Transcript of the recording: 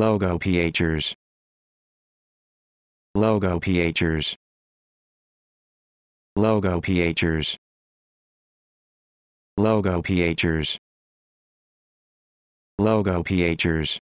Logo PHers. Logo PHers. Logo PHers. Logo PHers. Logo PHers.